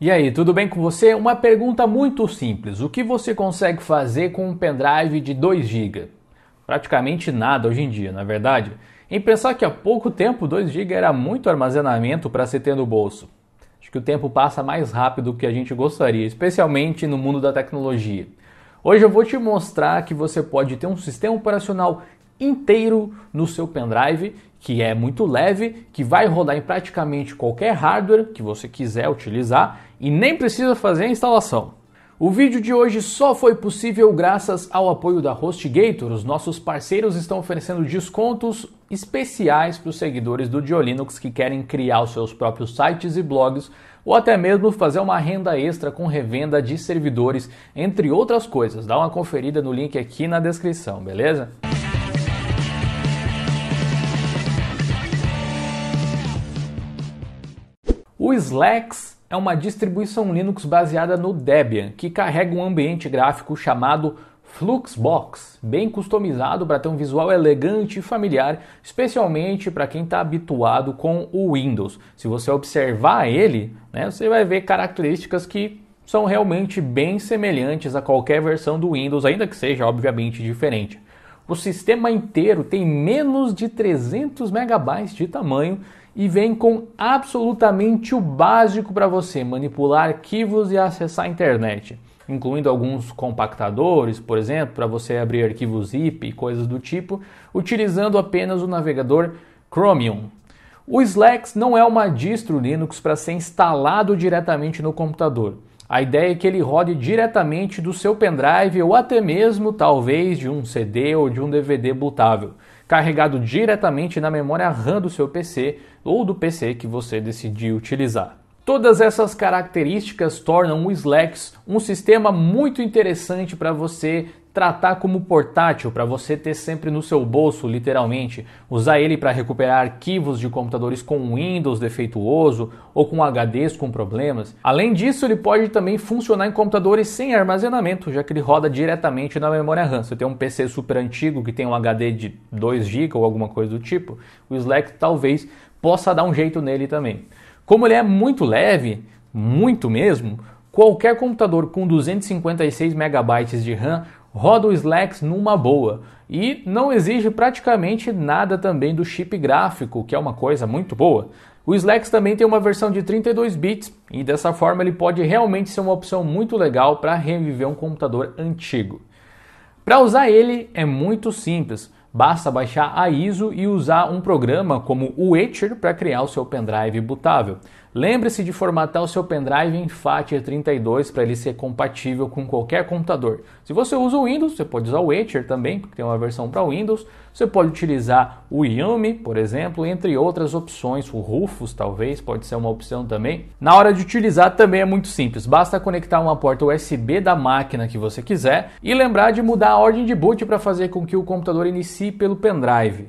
E aí, tudo bem com você? Uma pergunta muito simples: o que você consegue fazer com um pendrive de 2 GB? Praticamente nada hoje em dia, na é verdade. Em pensar que há pouco tempo 2 GB era muito armazenamento para se ter no bolso. Acho que o tempo passa mais rápido do que a gente gostaria, especialmente no mundo da tecnologia. Hoje eu vou te mostrar que você pode ter um sistema operacional inteiro no seu pendrive que é muito leve, que vai rodar em praticamente qualquer hardware que você quiser utilizar e nem precisa fazer a instalação. O vídeo de hoje só foi possível graças ao apoio da HostGator. Os nossos parceiros estão oferecendo descontos especiais para os seguidores do Diolinux que querem criar os seus próprios sites e blogs ou até mesmo fazer uma renda extra com revenda de servidores, entre outras coisas. Dá uma conferida no link aqui na descrição, beleza? Sliacks é uma distribuição Linux baseada no Debian, que carrega um ambiente gráfico chamado Fluxbox, bem customizado para ter um visual elegante e familiar, especialmente para quem está habituado com o Windows. Se você observar ele, né, você vai ver características que são realmente bem semelhantes a qualquer versão do Windows, ainda que seja obviamente diferente. O sistema inteiro tem menos de 300 megabytes de tamanho e vem com absolutamente o básico para você manipular arquivos e acessar a internet, incluindo alguns compactadores, por exemplo, para você abrir arquivos zip e coisas do tipo, utilizando apenas o navegador Chromium. O Slacks não é uma distro Linux para ser instalado diretamente no computador. A ideia é que ele rode diretamente do seu pendrive ou até mesmo talvez de um CD ou de um DVD bootável carregado diretamente na memória RAM do seu PC ou do PC que você decidir utilizar. Todas essas características tornam o Slex um sistema muito interessante para você tratar como portátil para você ter sempre no seu bolso, literalmente, usar ele para recuperar arquivos de computadores com Windows defeituoso ou com HDs com problemas. Além disso, ele pode também funcionar em computadores sem armazenamento, já que ele roda diretamente na memória RAM. Se tem um PC super antigo que tem um HD de 2 GB ou alguma coisa do tipo, o Slack talvez possa dar um jeito nele também. Como ele é muito leve, muito mesmo, Qualquer computador com 256 MB de RAM roda o Slax numa boa e não exige praticamente nada também do chip gráfico, que é uma coisa muito boa. O Slax também tem uma versão de 32 bits e dessa forma ele pode realmente ser uma opção muito legal para reviver um computador antigo. Para usar ele é muito simples, basta baixar a ISO e usar um programa como o Etcher para criar o seu pendrive bootável. Lembre-se de formatar o seu pendrive em FAT32 para ele ser compatível com qualquer computador. Se você usa o Windows, você pode usar o Etcher também, porque tem uma versão para Windows. Você pode utilizar o Yumi, por exemplo, entre outras opções. O Rufus talvez pode ser uma opção também. Na hora de utilizar também é muito simples. Basta conectar uma porta USB da máquina que você quiser e lembrar de mudar a ordem de boot para fazer com que o computador inicie pelo pendrive.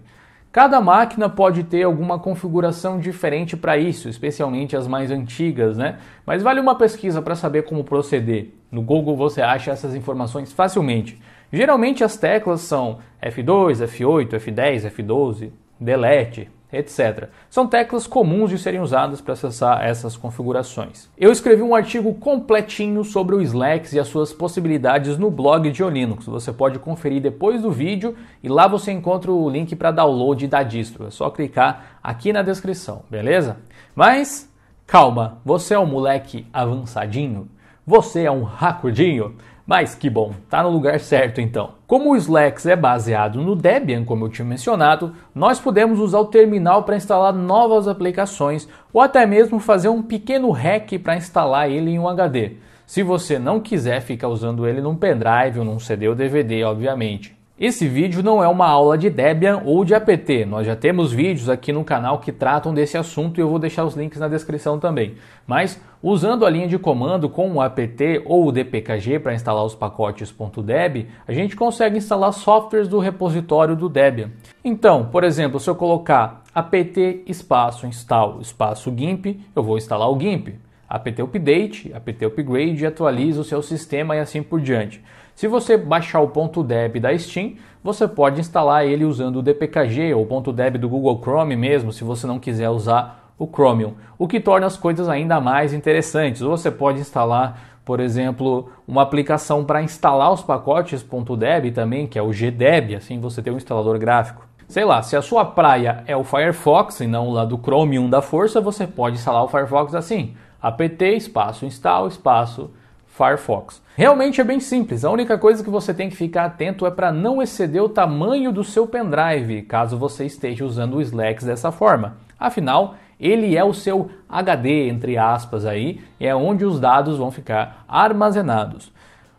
Cada máquina pode ter alguma configuração diferente para isso, especialmente as mais antigas, né? Mas vale uma pesquisa para saber como proceder. No Google você acha essas informações facilmente. Geralmente as teclas são F2, F8, F10, F12, delete, etc. São teclas comuns de serem usadas para acessar essas configurações. Eu escrevi um artigo completinho sobre o Slacks e as suas possibilidades no blog de Linux. Você pode conferir depois do vídeo e lá você encontra o link para download da distro. É só clicar aqui na descrição, beleza? Mas calma, você é um moleque avançadinho? Você é um racudinho? Mas que bom, tá no lugar certo então. Como o Slex é baseado no Debian, como eu tinha mencionado, nós podemos usar o terminal para instalar novas aplicações ou até mesmo fazer um pequeno hack para instalar ele em um HD. Se você não quiser ficar usando ele num pendrive ou num CD ou DVD, obviamente. Esse vídeo não é uma aula de Debian ou de APT, nós já temos vídeos aqui no canal que tratam desse assunto e eu vou deixar os links na descrição também. Mas usando a linha de comando com o apt ou o dpkg para instalar os pacotes .deb, a gente consegue instalar softwares do repositório do Debian. Então, por exemplo, se eu colocar apt espaço install espaço gimp, eu vou instalar o gimp apt update, apt upgrade, atualiza o seu sistema e assim por diante. Se você baixar o ponto .deb da Steam, você pode instalar ele usando o DPKG ou ponto .deb do Google Chrome mesmo, se você não quiser usar o Chromium, o que torna as coisas ainda mais interessantes. você pode instalar, por exemplo, uma aplicação para instalar os pacotes .deb também, que é o GDeb, assim você tem um instalador gráfico. Sei lá, se a sua praia é o Firefox e não lado do Chromium da força, você pode instalar o Firefox assim: apt espaço install espaço Firefox. Realmente é bem simples, a única coisa que você tem que ficar atento é para não exceder o tamanho do seu pendrive, caso você esteja usando o Slacks dessa forma. Afinal, ele é o seu HD, entre aspas, aí, é onde os dados vão ficar armazenados.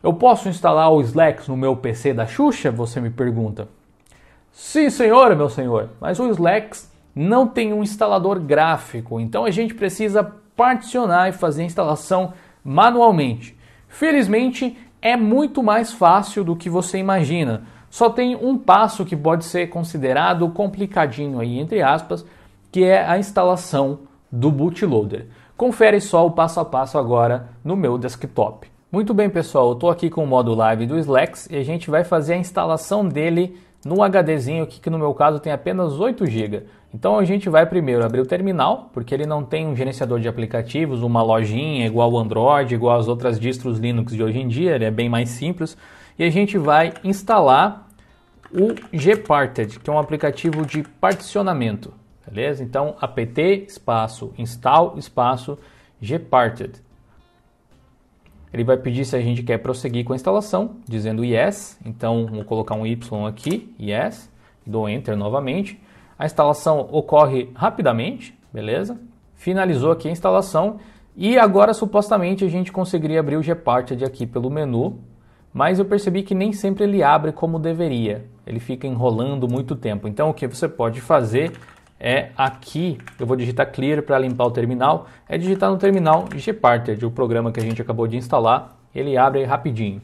Eu posso instalar o Slacks no meu PC da Xuxa? Você me pergunta. Sim, senhor, meu senhor, mas o Slacks não tem um instalador gráfico, então a gente precisa particionar e fazer a instalação manualmente. Felizmente, é muito mais fácil do que você imagina. Só tem um passo que pode ser considerado complicadinho aí entre aspas, que é a instalação do bootloader. Confere só o passo a passo agora no meu desktop. Muito bem, pessoal, eu estou aqui com o modo live do Slex e a gente vai fazer a instalação dele no HDzinho aqui, que no meu caso tem apenas 8 GB. Então a gente vai primeiro abrir o terminal, porque ele não tem um gerenciador de aplicativos, uma lojinha igual o Android, igual as outras distros Linux de hoje em dia, ele é bem mais simples. E a gente vai instalar o Gparted, que é um aplicativo de particionamento, beleza? Então apt espaço install espaço Gparted. Ele vai pedir se a gente quer prosseguir com a instalação, dizendo yes. Então, vou colocar um Y aqui, yes. Dou Enter novamente. A instalação ocorre rapidamente, beleza? Finalizou aqui a instalação. E agora, supostamente, a gente conseguiria abrir o Gparted aqui pelo menu. Mas eu percebi que nem sempre ele abre como deveria. Ele fica enrolando muito tempo. Então, o que você pode fazer é aqui, eu vou digitar clear para limpar o terminal, é digitar no terminal gparted, o programa que a gente acabou de instalar, ele abre rapidinho.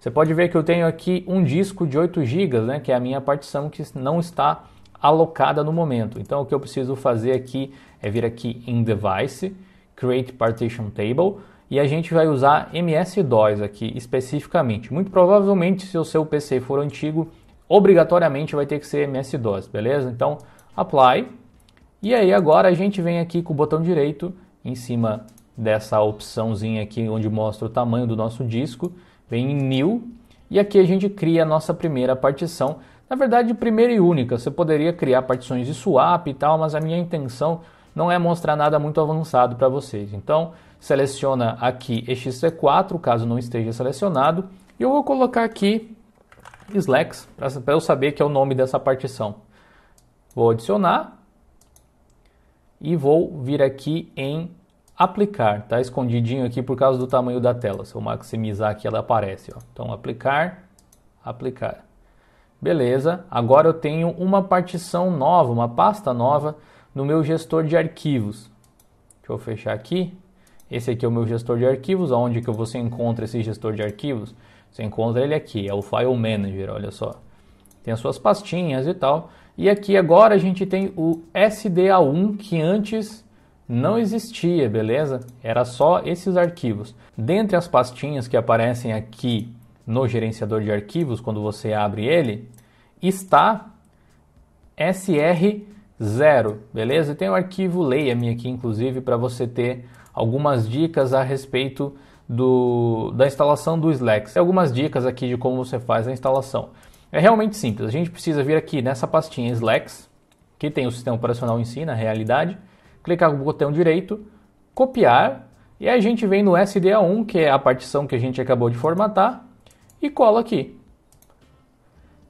Você pode ver que eu tenho aqui um disco de 8 GB, né, que é a minha partição que não está alocada no momento. Então o que eu preciso fazer aqui é vir aqui em device, create partition table, e a gente vai usar MS-DOS aqui especificamente. Muito provavelmente se o seu PC for antigo, obrigatoriamente vai ter que ser MS-DOS, beleza? Então Apply. E aí agora a gente vem aqui com o botão direito em cima dessa opçãozinha aqui onde mostra o tamanho do nosso disco, vem em New e aqui a gente cria a nossa primeira partição. Na verdade, primeira e única, você poderia criar partições de swap e tal, mas a minha intenção não é mostrar nada muito avançado para vocês. Então, seleciona aqui xc 4 caso não esteja selecionado, e eu vou colocar aqui Slacks, para eu saber que é o nome dessa partição. Vou adicionar e vou vir aqui em aplicar, tá escondidinho aqui por causa do tamanho da tela. Se eu maximizar aqui ela aparece, ó. Então aplicar, aplicar. Beleza, agora eu tenho uma partição nova, uma pasta nova no meu gestor de arquivos. Deixa eu fechar aqui. Esse aqui é o meu gestor de arquivos. Onde que você encontra esse gestor de arquivos? Você encontra ele aqui, é o File Manager, olha só. Tem as suas pastinhas e tal. E aqui agora a gente tem o SDA1 que antes não existia, beleza? Era só esses arquivos. Dentre as pastinhas que aparecem aqui no gerenciador de arquivos, quando você abre ele, está SR0, beleza? E tem o um arquivo Leia-me aqui, inclusive, para você ter algumas dicas a respeito do, da instalação do Slack. Tem algumas dicas aqui de como você faz a instalação. É realmente simples. A gente precisa vir aqui nessa pastinha Slacks, que tem o sistema operacional em si, na realidade, clicar com o botão direito, copiar, e a gente vem no SDA1, que é a partição que a gente acabou de formatar, e cola aqui.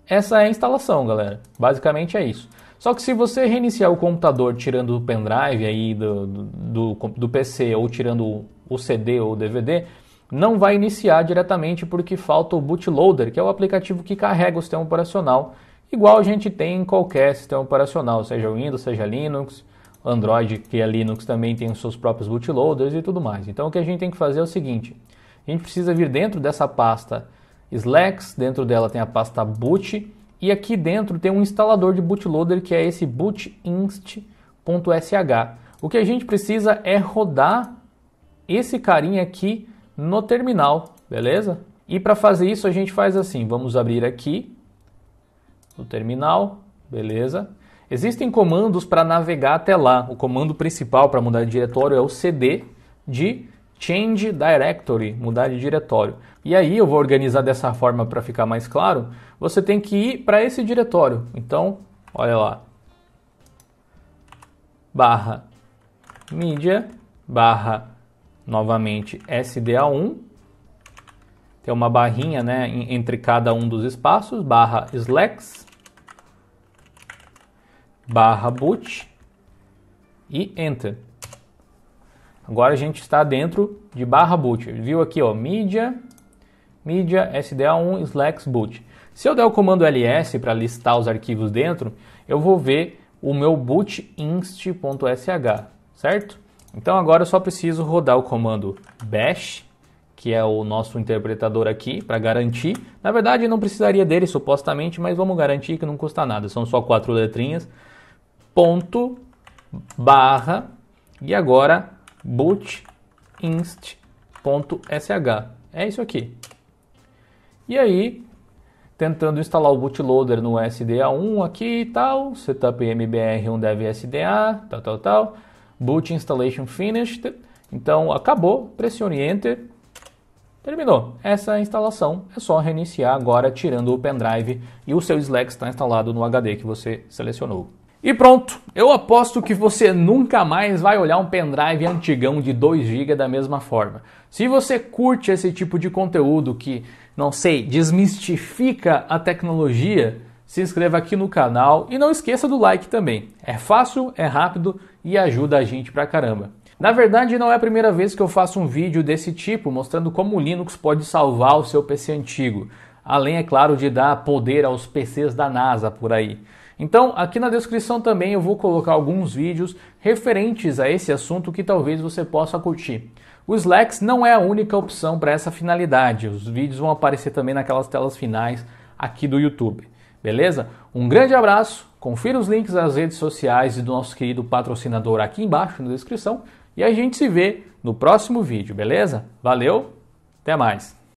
Essa é a instalação, galera. Basicamente é isso. Só que se você reiniciar o computador tirando o pendrive aí do, do, do, do PC ou tirando o CD ou DVD, não vai iniciar diretamente porque falta o bootloader, que é o aplicativo que carrega o sistema operacional, igual a gente tem em qualquer sistema operacional, seja Windows, seja Linux, Android, que é Linux também tem os seus próprios bootloaders e tudo mais. Então o que a gente tem que fazer é o seguinte: a gente precisa vir dentro dessa pasta Slacks, dentro dela tem a pasta boot e aqui dentro tem um instalador de bootloader que é esse bootinst.sh. O que a gente precisa é rodar esse carinha aqui no terminal, beleza? E para fazer isso a gente faz assim, vamos abrir aqui o terminal, beleza? Existem comandos para navegar até lá. O comando principal para mudar de diretório é o cd de change directory, mudar de diretório. E aí eu vou organizar dessa forma para ficar mais claro. Você tem que ir para esse diretório. Então, olha lá. barra media barra novamente SDA1, tem uma barrinha né, entre cada um dos espaços, barra slacks barra boot e enter. Agora a gente está dentro de barra boot. Viu aqui, ó, mídia, mídia SDA1 slacks boot. Se eu der o comando ls para listar os arquivos dentro, eu vou ver o meu boot inst.sh, certo? Então agora eu só preciso rodar o comando bash, que é o nosso interpretador aqui, para garantir. Na verdade não precisaria dele supostamente, mas vamos garantir que não custa nada, são só quatro letrinhas. Ponto, barra, e agora boot inst.sh. É isso aqui. E aí, tentando instalar o bootloader no SDA1 aqui e tal, setup mbr1 dev SDA, tal, tal, tal. Boot installation finished. Então acabou, pressione enter. Terminou. Essa é instalação é só reiniciar agora tirando o pendrive e o seu Slack está instalado no HD que você selecionou. E pronto, eu aposto que você nunca mais vai olhar um pendrive antigão de 2GB da mesma forma. Se você curte esse tipo de conteúdo que, não sei, desmistifica a tecnologia, se inscreva aqui no canal e não esqueça do like também. É fácil, é rápido e ajuda a gente pra caramba. Na verdade, não é a primeira vez que eu faço um vídeo desse tipo mostrando como o Linux pode salvar o seu PC antigo, além, é claro, de dar poder aos PCs da NASA por aí. Então, aqui na descrição também eu vou colocar alguns vídeos referentes a esse assunto que talvez você possa curtir. O Slacks não é a única opção para essa finalidade, os vídeos vão aparecer também naquelas telas finais aqui do YouTube. Beleza? Um grande abraço, confira os links das redes sociais e do nosso querido patrocinador aqui embaixo na descrição e a gente se vê no próximo vídeo, beleza? Valeu, até mais!